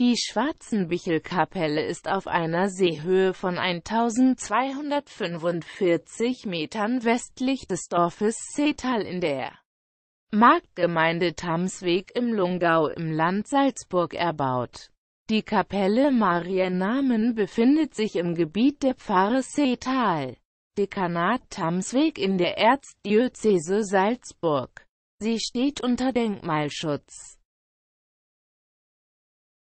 Die Schwarzenbichelkapelle ist auf einer Seehöhe von 1245 Metern westlich des Dorfes Seetal in der Marktgemeinde Tamsweg im Lungau im Land Salzburg erbaut. Die Kapelle Mariennamen befindet sich im Gebiet der Pfarre Seetal, Dekanat Tamsweg in der Erzdiözese Salzburg. Sie steht unter Denkmalschutz.